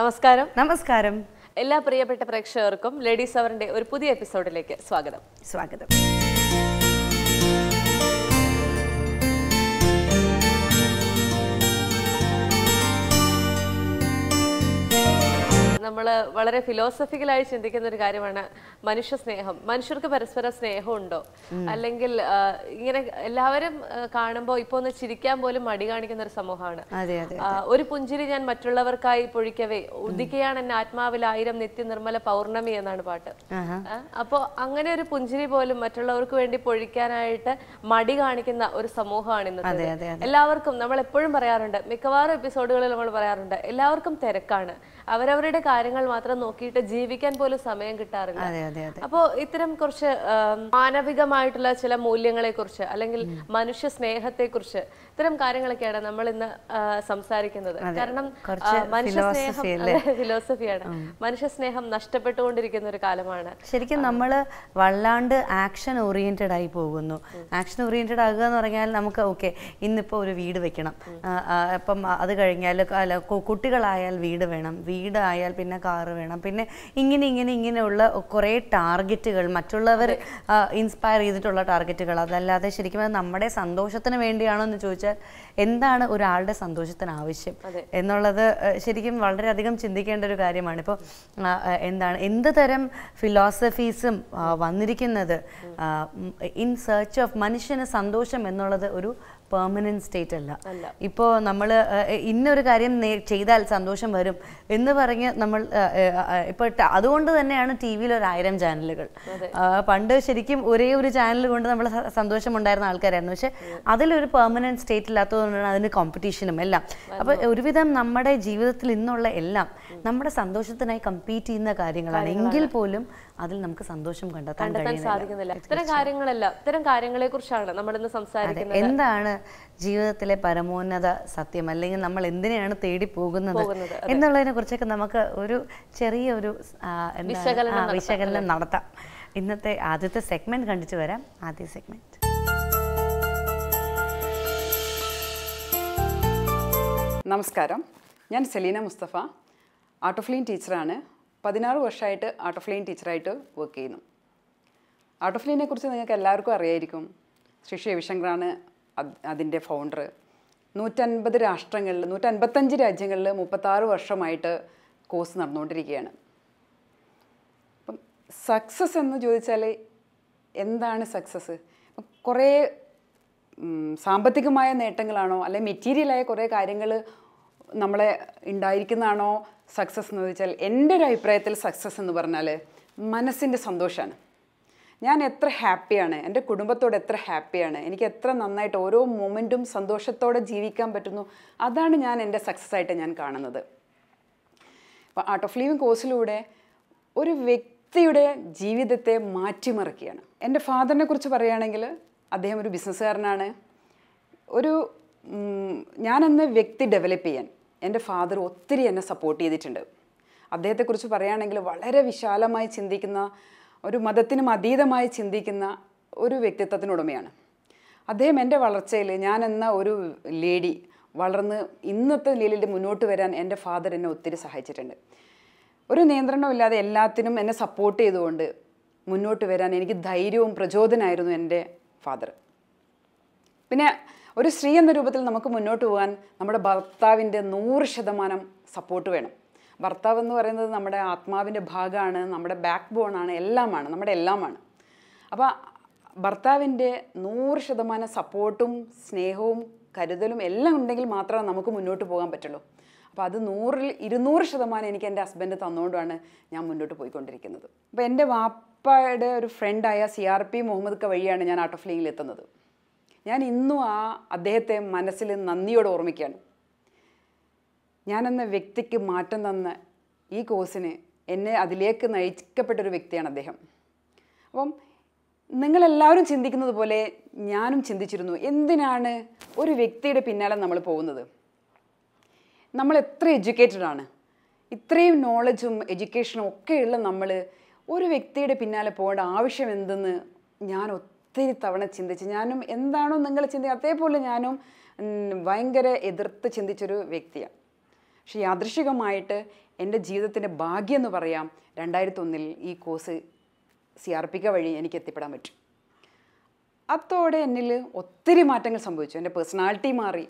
നമസ്കാരം നമസ്കാരം എല്ലാ പ്രിയപ്പെട്ട പ്രേക്ഷകർക്കും ലേഡീസ് അവറിന്റെ ഒരു പുതിയ എപ്പിസോഡിലേക്ക് സ്വാഗതം സ്വാഗതം നമ്മൾ വളരെ ഫിലോസഫിക്കലായി ചിന്തിക്കുന്ന ഒരു കാര്യമാണ് മനുഷ്യ സ്നേഹം മനുഷ്യർക്ക് പരസ്പര സ്നേഹമുണ്ടോ അല്ലെങ്കിൽ ഇങ്ങനെ എല്ലാവരും കാണുമ്പോൾ ഇപ്പോൾ ഒന്ന് ചിരിക്കാൻ പോലും മടി കാണിക്കുന്ന ഒരു സമൂഹമാണ് ഒരു പുഞ്ചിരി ഞാൻ മറ്റുള്ളവർക്കായി പൊഴിക്കവേ ഉദിക്കുകയാണ് എന്നെ ആത്മാവിൽ ആയിരം നിത്യ നിർമ്മല പൗർണമി എന്നാണ് പാട്ട് അപ്പോൾ അങ്ങനെ ഒരു പുഞ്ചിരി പോലും മറ്റുള്ളവർക്ക് വേണ്ടി പൊഴിക്കാനായിട്ട് മടി കാണിക്കുന്ന ഒരു സമൂഹമാണ് ഇന്ന് എല്ലാവർക്കും നമ്മൾ എപ്പോഴും പറയാറുണ്ട് മിക്കവാറും എപ്പിസോഡുകളിൽ നമ്മൾ പറയാറുണ്ട് എല്ലാവർക്കും തിരക്കാണ് അവരവരുടെ കാര്യങ്ങൾ മാത്രം നോക്കിയിട്ട് ജീവിക്കാൻ പോലും സമയം കിട്ടാറില്ല അപ്പോൾ ഇത്തരം കുറച്ച് മാനവികമായിട്ടുള്ള ചില മൂല്യങ്ങളെ കുറിച്ച് അല്ലെങ്കിൽ മനുഷ്യ സ്നേഹത്തെ കുറിച്ച് ഇത്തരം കാര്യങ്ങളൊക്കെയാണ് നമ്മൾ ഇന്ന് സംസാരിക്കുന്നത് കാരണം മനുഷ്യ സ്നേഹം ഫിലോസഫിയാണ് മനുഷ്യ സ്നേഹം നഷ്ടപ്പെട്ടുകൊണ്ടിരിക്കുന്ന ഒരു കാലമാണ് ശരിക്കും നമ്മൾ വല്ലാണ്ട് ആക്ഷൻ ഓറിയന്റഡ് ആയി പോകുന്നു ആക്ഷൻ ഓറിയന്റഡ് ആകുക എന്ന് പറഞ്ഞാൽ നമുക്ക് ഓക്കെ ഇന്നിപ്പോ ഒരു വീട് വെക്കണം അപ്പം അത് കഴിഞ്ഞാൽ കുട്ടികളായാൽ വീട് വേണം വീട് വീടായാൽ പിന്നെ കാറ് വേണം പിന്നെ ഇങ്ങനെ ഇങ്ങനെ ഇങ്ങനെയുള്ള കുറേ ടാർഗറ്റുകൾ മറ്റുള്ളവർ ഇൻസ്പയർ ചെയ്തിട്ടുള്ള ടാർഗറ്റുകൾ അതല്ലാതെ ശരിക്കും നമ്മുടെ സന്തോഷത്തിന് വേണ്ടിയാണോ എന്ന് ചോദിച്ചാൽ എന്താണ് ഒരാളുടെ സന്തോഷത്തിന് ആവശ്യം എന്നുള്ളത് ശരിക്കും വളരെയധികം ചിന്തിക്കേണ്ട ഒരു കാര്യമാണ് ഇപ്പോൾ എന്താണ് എന്ത് തരം ഫിലോസഫീസും വന്നിരിക്കുന്നത് ഇൻ സെർച്ച് ഓഫ് മനുഷ്യന് സന്തോഷം എന്നുള്ളത് ഒരു പെർമനൻറ്റ് സ്റ്റേറ്റ് അല്ല ഇപ്പോൾ നമ്മൾ ഇന്നൊരു കാര്യം ചെയ്താൽ സന്തോഷം വരും എന്ന് പറഞ്ഞ് നമ്മൾ ഇപ്പോൾ അതുകൊണ്ട് തന്നെയാണ് ടി വിയിൽ ഒരു ആയിരം ചാനലുകൾ പണ്ട് ശരിക്കും ഒരേ ഒരു ചാനൽ കൊണ്ട് നമ്മൾ സന്തോഷമുണ്ടായിരുന്ന ആൾക്കാരായിരുന്നു പക്ഷെ അതിലൊരു പെർമനൻറ്റ് സ്റ്റേറ്റ് ഇല്ലാത്തതുകൊണ്ടാണ് അതിന് കോമ്പറ്റീഷനും എല്ലാം അപ്പോൾ ഒരുവിധം നമ്മുടെ ജീവിതത്തിൽ ഇന്നുള്ള എല്ലാം നമ്മുടെ സന്തോഷത്തിനായി കമ്പീറ്റ് ചെയ്യുന്ന കാര്യങ്ങളാണ് എങ്കിൽ പോലും അതിൽ നമുക്ക് സന്തോഷം കണ്ടെത്താൻ സാധിക്കുന്നില്ല ഇത്തരം കാര്യങ്ങളല്ല ഇത്തരം കാര്യങ്ങളെ കുറിച്ചാണ് നമ്മൾ ഇന്ന് സംസാരിക്കുന്നത് എന്താണ് ജീവിതത്തിലെ പരമോന്നത സത്യം അല്ലെങ്കിൽ നമ്മൾ എന്തിനെയാണ് തേടി പോകുന്നത് എന്നുള്ളതിനെ കുറിച്ചൊക്കെ നമുക്ക് ഒരു ചെറിയ ഒരു വിശകലനം നടത്താം ഇന്നത്തെ ആദ്യത്തെ സെഗ്മെന്റ് കണ്ടിട്ട് വരാം ആദ്യ സെഗ്മെന്റ് നമസ്കാരം ഞാൻ Selina Mustafa Art of Living ടീച്ചറാണ് പതിനാറ് വർഷമായിട്ട് ആർട്ട് ഓഫ് ലൈൻ ടീച്ചറായിട്ട് വർക്ക് ചെയ്യുന്നു ആർട്ട് ഓഫ് ലൈനെ കുറിച്ച് നിങ്ങൾക്ക് എല്ലാവർക്കും അറിയായിരിക്കും ശ്രീ രവിശങ്കറാണ് അതിൻ്റെ ഫൗണ്ടർ നൂറ്റൻപത് രാഷ്ട്രങ്ങളിൽ നൂറ്റൻപത്തഞ്ച് രാജ്യങ്ങളിൽ മുപ്പത്താറ് വർഷമായിട്ട് കോഴ്സ് നടന്നുകൊണ്ടിരിക്കുകയാണ് അപ്പം സക്സസ് എന്ന് ചോദിച്ചാൽ എന്താണ് സക്സസ് കുറേ സാമ്പത്തികമായ നേട്ടങ്ങളാണോ അല്ലെങ്കിൽ മെറ്റീരിയലായ കുറേ കാര്യങ്ങൾ നമ്മളെ ഉണ്ടായിരിക്കുന്നതാണോ സക്സസ് എന്ന് ചോദിച്ചാൽ എൻ്റെ ഒരു അഭിപ്രായത്തിൽ സക്സസ് എന്ന് പറഞ്ഞാൽ മനസ്സിൻ്റെ സന്തോഷമാണ് ഞാൻ എത്ര ഹാപ്പിയാണ് എൻ്റെ കുടുംബത്തോട് എത്ര ഹാപ്പിയാണ് എനിക്ക് എത്ര നന്നായിട്ട് ഓരോ മൊമെൻറ്റും സന്തോഷത്തോടെ ജീവിക്കാൻ പറ്റുന്നു അതാണ് ഞാൻ എൻ്റെ സക്സസ് ആയിട്ട് ഞാൻ കാണുന്നത് അപ്പോൾ ആർട്ട് ഓഫ് ലിവിങ് കോഴ്സിലൂടെ ഒരു വ്യക്തിയുടെ ജീവിതത്തെ മാറ്റിമറിക്കുകയാണ് എൻ്റെ ഫാദറിനെ കുറിച്ച് പറയുകയാണെങ്കിൽ അദ്ദേഹം ഒരു ബിസിനസ്സുകാരനാണ് ഒരു ഞാനന്ന് വ്യക്തി ഡെവലപ്പ് ചെയ്യാൻ എൻ്റെ ഫാദർ ഒത്തിരി എന്നെ സപ്പോർട്ട് ചെയ്തിട്ടുണ്ട് അദ്ദേഹത്തെക്കുറിച്ച് പറയുകയാണെങ്കിൽ വളരെ വിശാലമായി ചിന്തിക്കുന്ന ഒരു മതത്തിനും അതീതമായി ചിന്തിക്കുന്ന ഒരു വ്യക്തിത്വത്തിനുടമയാണ് അദ്ദേഹം എൻ്റെ വളർച്ചയിൽ ഞാൻ എന്ന ഒരു ലേഡി വളർന്ന് ഇന്നത്തെ നിലയിൽ മുന്നോട്ട് വരാൻ എൻ്റെ ഫാദർ എന്നെ ഒത്തിരി സഹായിച്ചിട്ടുണ്ട് ഒരു നിയന്ത്രണമില്ലാതെ എല്ലാത്തിനും എന്നെ സപ്പോർട്ട് ചെയ്തുകൊണ്ട് മുന്നോട്ട് വരാൻ എനിക്ക് ധൈര്യവും പ്രചോദനമായിരുന്നു എൻ്റെ ഫാദർ പിന്നെ ഒരു സ്ത്രീ എന്ന രൂപത്തിൽ നമുക്ക് മുന്നോട്ട് പോകാൻ നമ്മുടെ ഭർത്താവിൻ്റെ നൂറ് ശതമാനം സപ്പോർട്ട് വേണം ഭർത്താവ് എന്ന് പറയുന്നത് നമ്മുടെ ആത്മാവിൻ്റെ ഭാഗമാണ് നമ്മുടെ ബാക്ക് ബോണാണ് എല്ലാമാണ് നമ്മുടെ എല്ലാമാണ് അപ്പോൾ ഭർത്താവിൻ്റെ നൂറ് ശതമാനം സപ്പോർട്ടും സ്നേഹവും കരുതലും എല്ലാം ഉണ്ടെങ്കിൽ മാത്രമേ നമുക്ക് മുന്നോട്ട് പോകാൻ പറ്റുള്ളൂ അപ്പോൾ അത് നൂറിൽ ഇരുന്നൂറ് ശതമാനം എനിക്ക് എൻ്റെ ഹസ്ബൻഡ് തന്നുകൊണ്ടാണ് ഞാൻ മുന്നോട്ട് പോയിക്കൊണ്ടിരിക്കുന്നത് അപ്പോൾ എൻ്റെ വാപ്പയുടെ ഒരു ഫ്രണ്ടായ സി ആർ പി മുഹമ്മദ് ക വഴിയാണ് ഞാൻ ഔട്ട് ഓഫ് ലീഗിൽ എത്തുന്നത് ഞാൻ ഇന്നും ആ അദ്ദേഹത്തെ മനസ്സിൽ നന്ദിയോടെ ഓർമ്മിക്കുകയാണ് ഞാനെന്ന വ്യക്തിക്ക് മാറ്റം തന്ന ഈ കോഴ്സിന് എന്നെ അതിലേക്ക് നയിക്കപ്പെട്ടൊരു വ്യക്തിയാണ് അദ്ദേഹം അപ്പം നിങ്ങളെല്ലാവരും ചിന്തിക്കുന്നത് പോലെ ഞാനും ചിന്തിച്ചിരുന്നു എന്തിനാണ് ഒരു വ്യക്തിയുടെ പിന്നാലെ നമ്മൾ പോകുന്നത് നമ്മൾ എത്ര എഡ്യൂക്കേറ്റഡ് ആണ് ഇത്രയും നോളജും എഡ്യൂക്കേഷനും ഒക്കെയുള്ള നമ്മൾ ഒരു വ്യക്തിയുടെ പിന്നാലെ പോകേണ്ട ആവശ്യം എന്തെന്ന് ഞാൻ ഒത്തിരി തവണ ചിന്തിച്ച് ഞാനും എന്താണോ നിങ്ങൾ ചിന്തി അതേപോലെ ഞാനും ഭയങ്കര എതിർത്ത് ചിന്തിച്ചൊരു വ്യക്തിയാണ് പക്ഷെ യാദൃശികമായിട്ട് എൻ്റെ ജീവിതത്തിൻ്റെ ഭാഗ്യം എന്ന് പറയാം രണ്ടായിരത്തി ഒന്നിൽ ഈ കോഴ്സ് സി ആർ പിക്ക വഴി എനിക്ക് എത്തിപ്പെടാൻ പറ്റും അതോടെ എന്നിൽ ഒത്തിരി മാറ്റങ്ങൾ സംഭവിച്ചു എൻ്റെ പേഴ്സണാലിറ്റി മാറി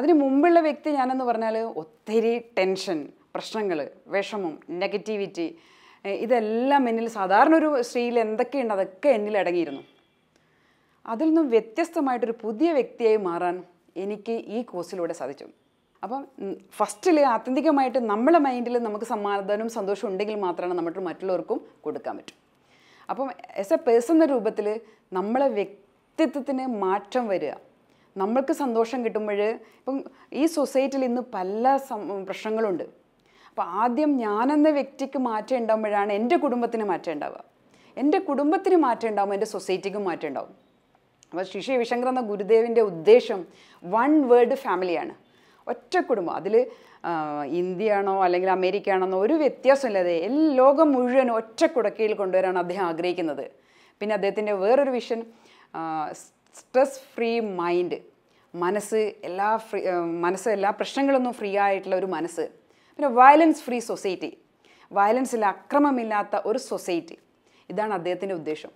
അതിന് മുമ്പുള്ള വ്യക്തി ഞാനെന്ന് പറഞ്ഞാൽ ഒത്തിരി ടെൻഷൻ പ്രശ്നങ്ങൾ വിഷമം നെഗറ്റിവിറ്റി ഇതെല്ലാം എന്നിൽ സാധാരണ ഒരു സ്ത്രീയിൽ എന്തൊക്കെയുണ്ട് അതൊക്കെ എന്നിൽ അടങ്ങിയിരുന്നു അതിൽ നിന്നും വ്യത്യസ്തമായിട്ടൊരു പുതിയ വ്യക്തിയായി മാറാൻ എനിക്ക് ഈ കോഴ്സിലൂടെ സാധിച്ചു അപ്പം ഫസ്റ്റിൽ ആത്യന്തികമായിട്ട് നമ്മളെ മൈൻഡിൽ നമുക്ക് സമാധാനവും സന്തോഷവും ഉണ്ടെങ്കിൽ മാത്രമാണ് നമ്മൾ മറ്റുള്ളവർക്കും കൊടുക്കാൻ പറ്റും അപ്പം ആസ് എ പേഴ്സൺ എന്ന രൂപത്തിൽ നമ്മളെ വ്യക്തിത്വത്തിന് മാറ്റം വരിക നമ്മൾക്ക് സന്തോഷം കിട്ടുമ്പോൾ ഇപ്പം ഈ സൊസൈറ്റിയിൽ ഇന്ന് പല പ്രശ്നങ്ങളുണ്ട് അപ്പോൾ ആദ്യം ഞാനെന്ന വ്യക്തിക്ക് മാറ്റം ഉണ്ടാകുമ്പോഴാണ് എൻ്റെ കുടുംബത്തിന് മാറ്റം ഉണ്ടാവുക എൻ്റെ കുടുംബത്തിന് മാറ്റം ഉണ്ടാകുമ്പോൾ എൻ്റെ സൊസൈറ്റിക്കും മാറ്റം ഉണ്ടാവും അപ്പോൾ ശിശു വിശങ്കർ എന്ന ഗുരുദേവിൻ്റെ ഉദ്ദേശം വൺ വേർഡ് ഫാമിലിയാണ് ഒറ്റ കുടുംബം അതിൽ ഇന്ത്യയാണോ അല്ലെങ്കിൽ അമേരിക്ക ആണെന്നോ ഒരു വ്യത്യാസമില്ലാതെ എല്ലാ ലോകം മുഴുവൻ ഒറ്റ കുടക്കയിൽ കൊണ്ടുവരാൻ അദ്ദേഹം ആഗ്രഹിക്കുന്നത് പിന്നെ അദ്ദേഹത്തിൻ്റെ വേറൊരു വിഷൻ സ്ട്രെസ് ഫ്രീ മൈൻഡ് മനസ്സ് എല്ലാ ഫ്രീ മനസ്സ് എല്ലാ പ്രശ്നങ്ങളൊന്നും ഫ്രീ ആയിട്ടുള്ള ഒരു മനസ്സ് പിന്നെ വയലൻസ് ഫ്രീ സൊസൈറ്റി വയലൻസിൽ അക്രമമില്ലാത്ത ഒരു സൊസൈറ്റി ഇതാണ് അദ്ദേഹത്തിൻ്റെ ഉദ്ദേശം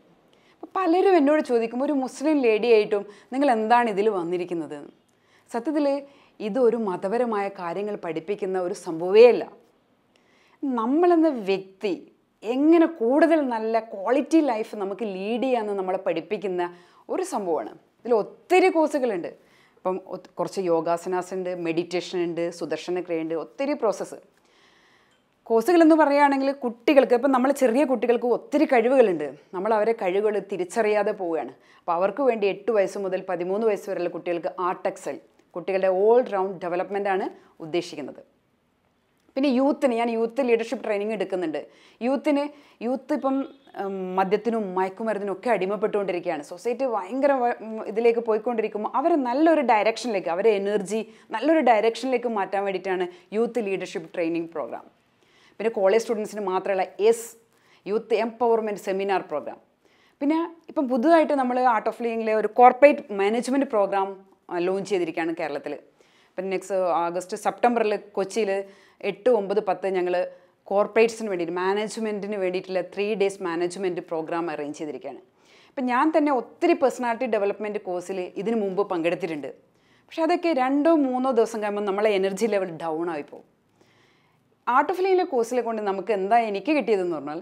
പലരും എന്നോട് ചോദിക്കും ഒരു മുസ്ലിം ലേഡി ആയിട്ടും നിങ്ങൾ എന്താണ് ഇതിൽ വന്നിരിക്കുന്നത് സത്യത്തിൽ ഇതൊരു മതപരമായ കാര്യങ്ങൾ പഠിപ്പിക്കുന്ന ഒരു സംഭവമേ അല്ല നമ്മളെന്ന വ്യക്തി എങ്ങനെ കൂടുതൽ നല്ല ക്വാളിറ്റി ലൈഫ് നമുക്ക് ലീഡ് ചെയ്യാമെന്ന് നമ്മളെ പഠിപ്പിക്കുന്ന ഒരു സംഭവമാണ് ഇതിൽ ഒത്തിരി കോഴ്സുകളുണ്ട് ഇപ്പം കുറച്ച് യോഗാസനാസ് ഉണ്ട് മെഡിറ്റേഷൻ ഉണ്ട് സുദർശന ക്രിയ ഉണ്ട് ഒത്തിരി പ്രോസസ്സ് കോഴ്സുകൾ എന്ന് പറയുകയാണെങ്കിൽ കുട്ടികൾക്ക് ഇപ്പം നമ്മൾ ചെറിയ കുട്ടികൾക്ക് ഒത്തിരി കഴിവുകളുണ്ട് നമ്മൾ അവരെ കഴിവുകൾ തിരിച്ചറിയാതെ പോവുകയാണ് അപ്പോൾ അവർക്ക് വേണ്ടി എട്ട് വയസ്സ് മുതൽ പതിമൂന്ന് വയസ്സ് വരെയുള്ള കുട്ടികൾക്ക് ആർട്ട് എക്സൽ കുട്ടികളുടെ ഓൾ റൗണ്ട് ഡെവലപ്മെൻ്റ് ആണ് ഉദ്ദേശിക്കുന്നത് പിന്നെ യൂത്തിന് ഞാൻ യൂത്ത് ലീഡർഷിപ്പ് ട്രെയിനിങ് എടുക്കുന്നുണ്ട് യൂത്തിന് യൂത്ത് ഇപ്പം മദ്യത്തിനും മയക്കുമരുന്നിനും ഒക്കെ അടിമപ്പെട്ടുകൊണ്ടിരിക്കുകയാണ് സൊസൈറ്റി ഭയങ്കര ഇതിലേക്ക് പോയിക്കൊണ്ടിരിക്കുമ്പോൾ അവരെ നല്ലൊരു ഡയറക്ഷനിലേക്ക് അവരെ എനർജി നല്ലൊരു ഡയറക്ഷനിലേക്ക് മാറ്റാൻ വേണ്ടിയിട്ടാണ് യൂത്ത് ലീഡർഷിപ്പ് ട്രെയിനിങ് പ്രോഗ്രാം പിന്നെ കോളേജ് സ്റ്റുഡൻസിന് മാത്രമുള്ള yes youth empowerment seminar programme പിന്നെ ഇപ്പം പുതുതായിട്ട് നമ്മൾ ആർട്ട് ഓഫ് ലിവിങ്ങിലെ ഒരു കോർപ്പറേറ്റ് മാനേജ്മെൻറ്റ് പ്രോഗ്രാം ലോഞ്ച് ചെയ്തിരിക്കുകയാണ് കേരളത്തിൽ പിന്നെ നെക്സ്റ്റ് ആഗസ്റ്റ് സെപ്റ്റംബറിൽ കൊച്ചിയിൽ എട്ട് ഒമ്പത് പത്ത് ഞങ്ങൾ കോർപ്പറേറ്റ്സിന് വേണ്ടിയിട്ട് മാനേജ്മെൻറ്റിന് വേണ്ടിയിട്ടുള്ള three days management programme arrange ചെയ്തിരിക്കുകയാണ് ഇപ്പം ഞാൻ തന്നെ ഒത്തിരി പേഴ്സണാലിറ്റി ഡെവലപ്മെൻറ്റ് കോഴ്സിൽ ഇതിനു മുമ്പ് പങ്കെടുത്തിട്ടുണ്ട് പക്ഷേ അതൊക്കെ രണ്ടോ മൂന്നോ ദിവസം കഴിയുമ്പോൾ നമ്മളെ എനർജി ലെവൽ ഡൗൺ ആയിപ്പോവും ആർട്ട് ഓഫ് ലൈനിലെ കോഴ്സിലെ കൊണ്ട് നമുക്ക് എന്താ എനിക്ക് കിട്ടിയതെന്ന് പറഞ്ഞാൽ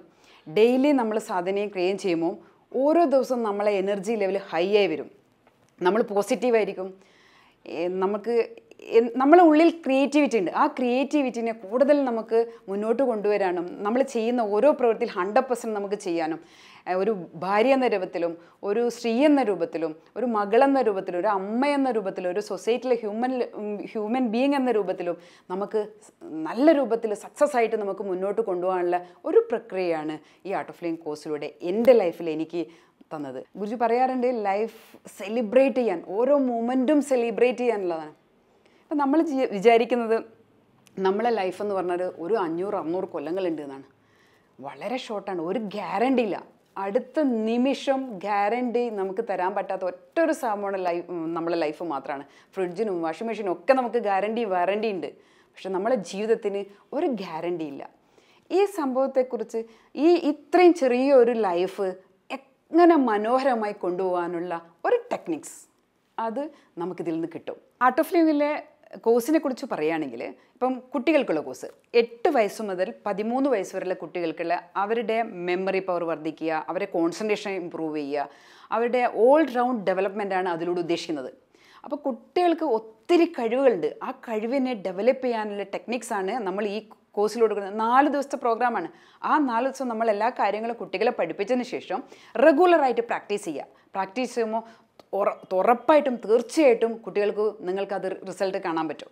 ഡെയിലി നമ്മൾ സാധനയും ക്രിയേറ്റ് ചെയ്യുമ്പോൾ ഓരോ ദിവസവും നമ്മളെ എനർജി ലെവൽ ഹൈ ആയി വരും നമ്മൾ പോസിറ്റീവായിരിക്കും നമുക്ക് നമ്മളെ ഉള്ളിൽ ക്രിയേറ്റിവിറ്റി ഉണ്ട് ആ ക്രിയേറ്റിവിറ്റിനെ കൂടുതൽ നമുക്ക് മുന്നോട്ട് കൊണ്ടുവരാനും നമ്മൾ ചെയ്യുന്ന ഓരോ പ്രവൃത്തിയിൽ ഹൺഡ്രഡ് പെർസെൻറ്റ് നമുക്ക് ചെയ്യാനും ഒരു ഭാര്യ എന്ന രൂപത്തിലും ഒരു സ്ത്രീ എന്ന രൂപത്തിലും ഒരു മകൾ എന്ന രൂപത്തിലും ഒരു അമ്മ എന്ന രൂപത്തിലും ഒരു സൊസൈറ്റിയിലെ ഹ്യൂമൻ ഹ്യൂമൻ ബീങ് എന്ന രൂപത്തിലും നമുക്ക് നല്ല രൂപത്തിൽ സക്സസ് ആയിട്ട് നമുക്ക് മുന്നോട്ട് കൊണ്ടുപോകാനുള്ള ഒരു പ്രക്രിയയാണ് ഈ ആർട്ട് ഓഫ് ലിവിങ് കോഴ്സിലൂടെ എൻ്റെ ലൈഫിൽ എനിക്ക് തന്നത് ഗുരുജി പറയാറുണ്ട് ലൈഫ് സെലിബ്രേറ്റ് ചെയ്യാൻ ഓരോ മൂമെൻറ്റും സെലിബ്രേറ്റ് ചെയ്യാനുള്ളതാണ് അപ്പം നമ്മൾ വിചാരിക്കുന്നത് നമ്മളെ ലൈഫ് എന്ന് പറഞ്ഞാൽ ഒരു അഞ്ഞൂറ് അറുന്നൂറ് കൊല്ലങ്ങളുണ്ട് എന്നാണ് വളരെ ഷോർട്ടാണ് ഒരു ഗ്യാരണ്ടി ഇല്ല അടുത്ത നിമിഷം ഗ്യാരണ്ടി നമുക്ക് തരാൻ പറ്റാത്ത ഒറ്റൊരു സാധനമാണ് ലൈഫ് നമ്മളെ ലൈഫ് മാത്രമാണ് ഫ്രിഡ്ജിനും വാഷിംഗ് മെഷീനും ഒക്കെ നമുക്ക് ഗ്യാരണ്ടി വാറണ്ടി ഉണ്ട് പക്ഷെ നമ്മളെ ജീവിതത്തിന് ഒരു ഗ്യാരണ്ടി ഇല്ല ഈ സംഭവത്തെക്കുറിച്ച് ഈ ഇത്രയും ചെറിയ ഒരു ലൈഫ് എങ്ങനെ മനോഹരമായി കൊണ്ടുപോകാനുള്ള ഒരു ടെക്നിക്സ് അത് നമുക്കിതിൽ നിന്ന് കിട്ടും ആർട്ട് ഓഫ് ലിവിങ്ങിലെ കോഴ്സിനെ കുറിച്ച് പറയുകയാണെങ്കിൽ ഇപ്പം കുട്ടികൾക്കുള്ള കോഴ്സ് എട്ട് വയസ്സ് മുതൽ പതിമൂന്ന് വയസ്സ് വരെയുള്ള കുട്ടികൾക്കുള്ള അവരുടെ മെമ്മറി പവർ വർദ്ധിക്കുക അവരെ കോൺസെൻട്രേഷൻ ഇമ്പ്രൂവ് ചെയ്യുക അവരുടെ ഓൾ റൗണ്ട് ഡെവലപ്മെൻ്റ് ആണ് അതിലൂടെ ഉദ്ദേശിക്കുന്നത് അപ്പോൾ കുട്ടികൾക്ക് ഒത്തിരി കഴിവുകളുണ്ട് ആ കഴിവിനെ ഡെവലപ്പ് ചെയ്യാനുള്ള ടെക്നിക്സാണ് നമ്മൾ ഈ കോഴ്സിലൂടെ കൊടുക്കുന്നത് നാല് ദിവസത്തെ പ്രോഗ്രാമാണ് ആ നാല് ദിവസം നമ്മൾ എല്ലാ കാര്യങ്ങളും കുട്ടികളെ പഠിപ്പിച്ചതിന് ശേഷം റെഗുലറായിട്ട് പ്രാക്ടീസ് ചെയ്യുക പ്രാക്ടീസ് ചെയ്യുമ്പോൾ ഉറപ്പായിട്ടും തീർച്ചയായിട്ടും കുട്ടികൾക്ക് നിങ്ങൾക്ക് അത് റിസൾട്ട് കാണാൻ പറ്റും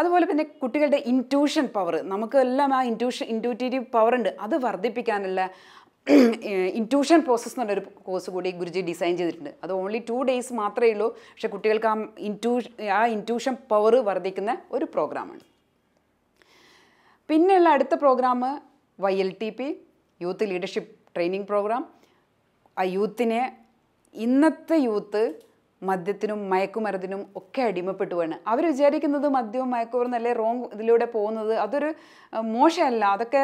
അതുപോലെ പിന്നെ കുട്ടികളുടെ ഇൻറ്റൂഷൻ പവർ നമുക്കെല്ലാം ആ ഇൻറ്റൂഷൻ ഇൻറ്റ്യൂറ്റീവ് പവർ ഉണ്ട് അത് വർദ്ധിപ്പിക്കാനുള്ള ഇൻറ്റ്യൂഷൻ പ്രോസസ്സ് പറഞ്ഞൊരു കോഴ്സ് കൂടി ഗുരുജി ഡിസൈൻ ചെയ്തിട്ടുണ്ട് അത് ഓൺലി ടു ഡേയ്സ് മാത്രമേ ഉള്ളൂ പക്ഷേ കുട്ടികൾക്ക് ആ ഇൻറ്റ്യൂ ആ ഇൻറ്റൂഷൻ പവർ വർദ്ധിക്കുന്ന ഒരു പ്രോഗ്രാമാണ് പിന്നെയുള്ള അടുത്ത programme Y L T P youth leadership training programme ആ യൂത്തിനെ ഇന്നത്തെ യൂത്ത് മദ്യത്തിനും മയക്കുമരുന്നിനും ഒക്കെ അടിമപ്പെട്ടു പോവാണ് അവർ വിചാരിക്കുന്നത് മദ്യവും മയക്കുമരുന്ന് അല്ലേ റോങ് ഇതിലൂടെ പോകുന്നത് അതൊരു മോശമല്ല അതൊക്കെ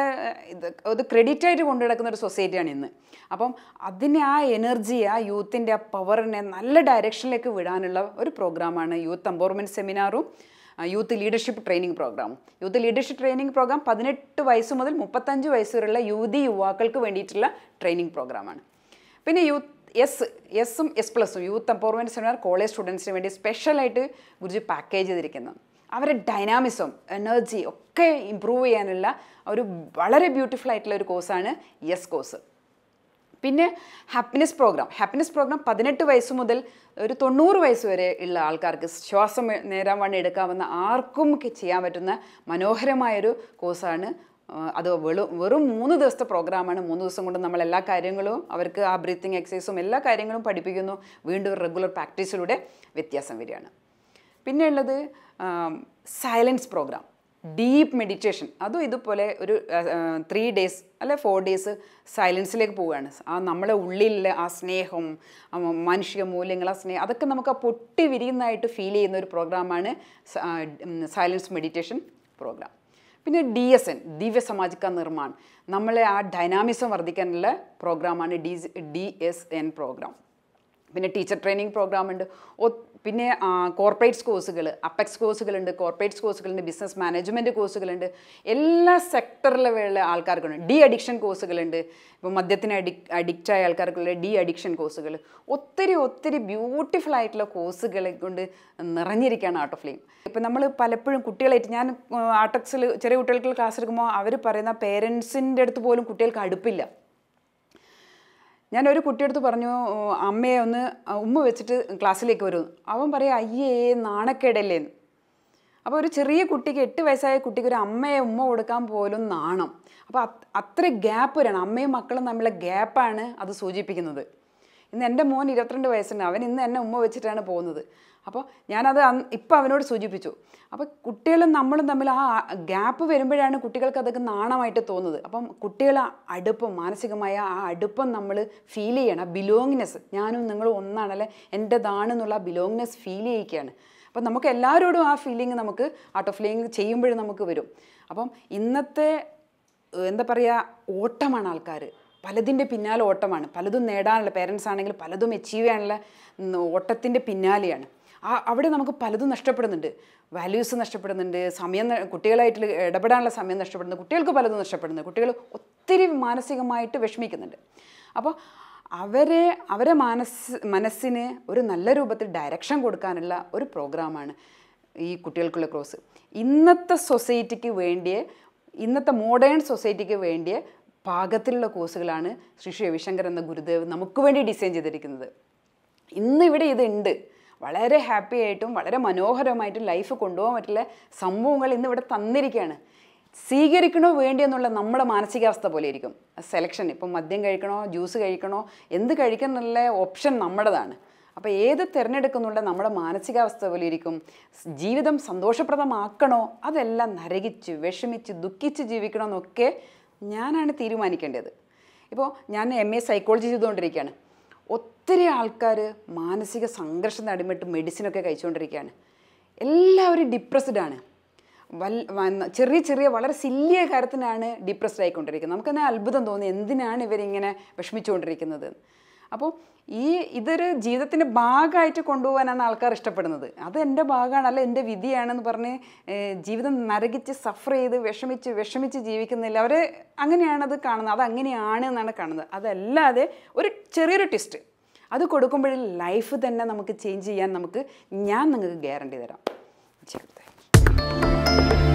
ഇത് അത് ക്രെഡിറ്റായിട്ട് കൊണ്ടു നടക്കുന്ന ഒരു സൊസൈറ്റിയാണ് ഇന്ന് അപ്പം അതിനെ ആ എനർജി ആ യൂത്തിൻ്റെ ആ പവറിനെ നല്ല ഡയറക്ഷനിലേക്ക് വിടാനുള്ള ഒരു പ്രോഗ്രാമാണ് യൂത്ത് എംപവർമെൻറ്റ് സെമിനാറും youth leadership training programme youth leadership training programme പതിനെട്ട് വയസ്സ് മുതൽ മുപ്പത്തഞ്ച് വയസ്സ് വരെയുള്ള യുവതി യുവാക്കൾക്ക് വേണ്ടിയിട്ടുള്ള ട്രെയിനിങ് പ്രോഗ്രാമാണ് പിന്നെ യൂത്ത് എസ് എസും എസ് പ്ലസും യൂത്ത് എംപവർമെൻറ്റ് സെമിനാർ കോളേജ് സ്റ്റുഡൻസിന് വേണ്ടി സ്പെഷ്യലായിട്ട് ഗുരുജി പാക്കേജ് ചെയ്തിരിക്കുന്നത് അവരുടെ ഡൈനാമിസം എനർജി ഒക്കെ ഇമ്പ്രൂവ് ചെയ്യാനുള്ള ഒരു വളരെ ബ്യൂട്ടിഫുൾ ആയിട്ടുള്ള ഒരു കോഴ്സാണ് യെസ് കോഴ്സ് പിന്നെ ഹാപ്പിനെസ് പ്രോഗ്രാം ഹാപ്പിനെസ് പ്രോഗ്രാം പതിനെട്ട് വയസ്സ് മുതൽ ഒരു തൊണ്ണൂറ് വയസ്സ് വരെ ഉള്ള ആൾക്കാർക്ക് ശ്വാസം നേരാൻ വണ്ണം എടുക്കാമെന്ന് ആർക്കും ചെയ്യാൻ പറ്റുന്ന മനോഹരമായൊരു കോഴ്സാണ് അത് വെളും വെറും മൂന്ന് ദിവസത്തെ പ്രോഗ്രാമാണ് മൂന്ന് ദിവസം കൊണ്ട് നമ്മൾ എല്ലാ കാര്യങ്ങളും അവർക്ക് ആ ബ്രീത്തിങ് എക്സസൈസും എല്ലാ കാര്യങ്ങളും പഠിപ്പിക്കുന്നു വീണ്ടും റെഗുലർ പ്രാക്ടീസിലൂടെ വ്യത്യാസം വരികയാണ് പിന്നെയുള്ളത് സൈലൻസ് പ്രോഗ്രാം ഡീപ്പ് മെഡിറ്റേഷൻ അതും ഇതുപോലെ ഒരു ത്രീ ഡേയ്സ് അല്ലെ ഫോർ ഡേയ്സ് സൈലൻസിലേക്ക് പോവുകയാണ് ആ നമ്മുടെ ഉള്ളിലെ ആ സ്നേഹം മാനുഷിക മൂല്യങ്ങൾ ആ സ്നേഹം അതൊക്കെ നമുക്ക് ആ പൊട്ടി വിരിയുന്നതായിട്ട് ഫീൽ ചെയ്യുന്ന ഒരു പ്രോഗ്രാമാണ് സൈലൻസ് മെഡിറ്റേഷൻ പ്രോഗ്രാം പിന്നെ D S N Divya Samajika Nirman നമ്മളെ ആ ഡൈനാമിസം വർദ്ധിക്കാനുള്ള പ്രോഗ്രാമാണ് D D S N programme പിന്നെ ടീച്ചർ ട്രെയിനിങ് പ്രോഗ്രാം ഉണ്ട് പിന്നെ കോർപ്പറേറ്റ്സ് കോഴ്സുകൾ അപ്പെക്സ് കോഴ്സുകളുണ്ട് കോർപ്പറേറ്റ്സ് കോഴ്സുകളുണ്ട് ബിസിനസ് മാനേജ്മെൻറ്റ് കോഴ്സുകളുണ്ട് എല്ലാ സെക്ടറിലുള്ള ആൾക്കാർക്കുണ്ട് ഡി അഡിക്ഷൻ കോഴ്സുകളുണ്ട് ഇപ്പോൾ മദ്യത്തിന് അഡി അഡിക്റ്റായ ആൾക്കാർക്കുള്ള ഡി അഡിക്ഷൻ കോഴ്സുകൾ ഒത്തിരി ഒത്തിരി ബ്യൂട്ടിഫുൾ ആയിട്ടുള്ള കോഴ്സുകളെ കൊണ്ട് നിറഞ്ഞിരിക്കുകയാണ് ആർട്ട് ഓഫ് ലൈം ഇപ്പോൾ നമ്മൾ പലപ്പോഴും കുട്ടികളായിട്ട് ഞാൻ ആർട്ടക്സിൽ ചെറിയ കുട്ടികൾക്ക് ക്ലാസ് എടുക്കുമ്പോൾ അവർ പറയുന്ന പേരൻസിൻ്റെ അടുത്ത് പോലും കുട്ടികൾക്ക് അടുപ്പില്ല ഞാൻ ഒരു കുട്ടിയെടുത്ത് പറഞ്ഞു അമ്മയെ ഒന്ന് ഉമ്മ വെച്ചിട്ട് ക്ലാസ്സിലേക്ക് വരും അവൻ പറയും അയ്യേ നാണക്കേടല്ലേന്ന് അപ്പോൾ ഒരു ചെറിയ കുട്ടിക്ക് എട്ട് വയസ്സായ കുട്ടിക്ക് ഒരു അമ്മയെ ഉമ്മ കൊടുക്കാൻ പോലും നാണം അപ്പോൾ അത്ര ഗ്യാപ്പ് വരണം അമ്മയും മക്കളും തമ്മിലുള്ള ഗ്യാപ്പാണ് അത് സൂചിപ്പിക്കുന്നത് ഇന്ന് എൻ്റെ മോൻ ഇരുപത്തിരണ്ട് വയസ്സുണ്ട് അവൻ ഇന്ന് എന്നെ ഉമ്മ വെച്ചിട്ടാണ് പോകുന്നത് അപ്പോൾ ഞാനത് ഇപ്പം അവനോട് സൂചിപ്പിച്ചു അപ്പോൾ കുട്ടികളും നമ്മളും തമ്മിൽ ആ ഗ്യാപ്പ് വരുമ്പോഴാണ് കുട്ടികൾക്ക് അതൊക്കെ നാണമായിട്ട് തോന്നുന്നത് അപ്പം കുട്ടികൾ അടുപ്പം മാനസികമായ ആ അടുപ്പം നമ്മൾ ഫീൽ ചെയ്യണം ബിലോങ്നെസ് ഞാനും നിങ്ങളും ഒന്നാണല്ലേ എൻ്റെതാണെന്നുള്ള ബിലോങ്നെസ് ഫീൽ ചെയ്യിക്കുകയാണ് അപ്പം നമുക്ക് എല്ലാവരോടും ആ ഫീലിംഗ് നമുക്ക് ഔട്ട് ഓഫ് ലിയിങ് ചെയ്യുമ്പോഴും നമുക്ക് വരും അപ്പം ഇന്നത്തെ എന്താ പറയുക ഓട്ടമാണ് ആൾക്കാർ പലതിൻ്റെ പിന്നാലെ ഓട്ടമാണ് പലതും നേടാനുള്ള പേരൻസ് ആണെങ്കിൽ പലതും അച്ചീവ് ചെയ്യാനുള്ള ഓട്ടത്തിൻ്റെ പിന്നാലെയാണ് ആ അവിടെ നമുക്ക് പലതും നഷ്ടപ്പെടുന്നുണ്ട് വാല്യൂസ് നഷ്ടപ്പെടുന്നുണ്ട് സമയം കുട്ടികളായിട്ട് ഇടപെടാനുള്ള സമയം നഷ്ടപ്പെടുന്നു കുട്ടികൾക്ക് പലതും നഷ്ടപ്പെടുന്നു കുട്ടികൾ ഒത്തിരി മാനസികമായിട്ട് വിഷമിക്കുന്നുണ്ട് അപ്പോൾ അവരെ അവരെ മനസ് മനസ്സിന് ഒരു നല്ല രൂപത്തിൽ ഡയറക്ഷൻ കൊടുക്കാനുള്ള ഒരു പ്രോഗ്രാമാണ് ഈ കുട്ടികൾക്കുള്ള ക്രോസ് ഇന്നത്തെ സൊസൈറ്റിക്ക് വേണ്ടിയേ ഇന്നത്തെ മോഡേൺ സൊസൈറ്റിക്ക് വേണ്ടിയേ പാകത്തിലുള്ള കോഴ്സുകളാണ് ശ്രീ ശ്രീ രവിശങ്കർ എന്ന ഗുരുദേവ് നമുക്ക് വേണ്ടി ഡിസൈൻ ചെയ്തിരിക്കുന്നത് ഇന്ന് ഇവിടെ ഇതുണ്ട് വളരെ ഹാപ്പി ആയിട്ടും വളരെ മനോഹരമായിട്ടും ലൈഫ് കൊണ്ടുപോകാൻ പറ്റുള്ള സംഭവങ്ങൾ ഇന്ന് ഇവിടെ തന്നിരിക്കുകയാണ് സ്വീകരിക്കണോ വേണ്ടിയെന്നുള്ള നമ്മുടെ മാനസികാവസ്ഥ പോലെ ഇരിക്കും സെലക്ഷൻ ഇപ്പം മദ്യം കഴിക്കണോ ജ്യൂസ് കഴിക്കണോ എന്ത് കഴിക്കണം എന്നുള്ള ഓപ്ഷൻ നമ്മുടേതാണ് അപ്പോൾ ഏത് തിരഞ്ഞെടുക്കുന്നുള്ള നമ്മുടെ മാനസികാവസ്ഥ പോലെ ഇരിക്കും ജീവിതം സന്തോഷപ്രദമാക്കണോ അതെല്ലാം നരകിച്ച് വിഷമിച്ച് ദുഃഖിച്ച് ജീവിക്കണമെന്നൊക്കെ ഞാനാണ് തീരുമാനിക്കേണ്ടത് ഇപ്പോൾ ഞാൻ എം എ സൈക്കോളജി ചെയ്തുകൊണ്ടിരിക്കുകയാണ് ഒത്തിരി ആൾക്കാർ മാനസിക സംഘർഷം നടുമിട്ട് മെഡിസിനൊക്കെ കഴിച്ചുകൊണ്ടിരിക്കുകയാണ് എല്ലാവരും ഡിപ്രസ്ഡ് ആണ് വൽ ചെറിയ ചെറിയ വളരെ സില്ലിയ കാര്യത്തിനാണ് ഡിപ്രസ്ഡ് ആയിക്കൊണ്ടിരിക്കുന്നത് നമുക്കെന്നാൽ അത്ഭുതം തോന്നി എന്തിനാണ് ഇവരിങ്ങനെ വിഷമിച്ചുകൊണ്ടിരിക്കുന്നത് അപ്പോൾ ഈ ഇതൊരു ജീവിതത്തിൻ്റെ ഭാഗമായിട്ട് കൊണ്ടുപോകാനാണ് ആൾക്കാർ ഇഷ്ടപ്പെടുന്നത് അത് എൻ്റെ ഭാഗമാണ് അല്ല എൻ്റെ വിധിയാണെന്ന് പറഞ്ഞ് ജീവിതം നരകിച്ച് സഫർ ചെയ്ത് വിഷമിച്ച് വിഷമിച്ച് ജീവിക്കുന്നില്ല അവർ അങ്ങനെയാണ് അത് കാണുന്നത് അത് അങ്ങനെയാണ് എന്നാണ് കാണുന്നത് അതല്ലാതെ ഒരു ചെറിയൊരു ട്വിസ്റ്റ് അത് കൊടുക്കുമ്പോഴും ലൈഫ് തന്നെ നമുക്ക് ചേഞ്ച് ചെയ്യാൻ നമുക്ക് ഞാൻ നിങ്ങൾക്ക് ഗ്യാരണ്ടി തരാം